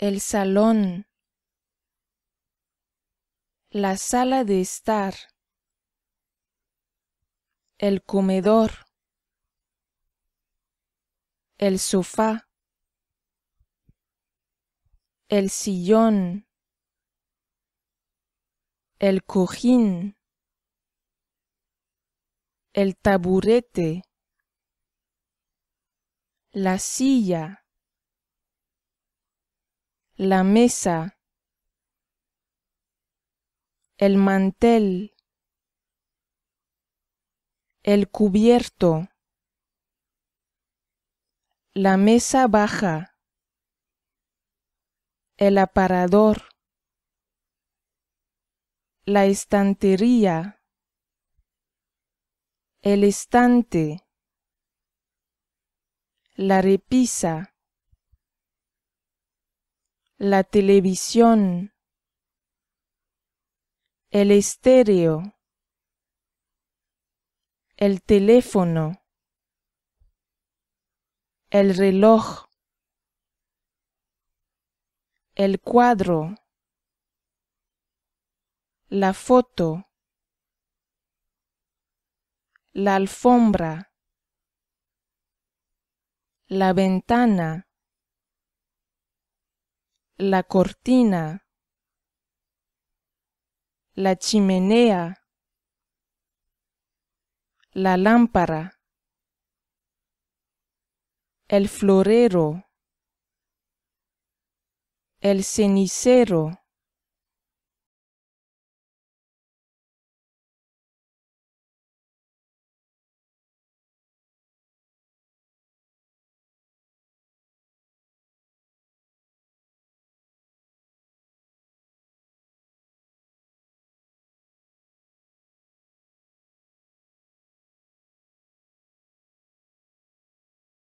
el salón, la sala de estar, el comedor, el sofá, el sillón, el cojín, el taburete, la silla, la mesa, el mantel, el cubierto, la mesa baja, el aparador, la estantería, el estante, la repisa, la televisión, el estéreo, el teléfono, el reloj, el cuadro, la foto, la alfombra, la ventana, la cortina, la chimenea, la lámpara, el florero, el cenicero,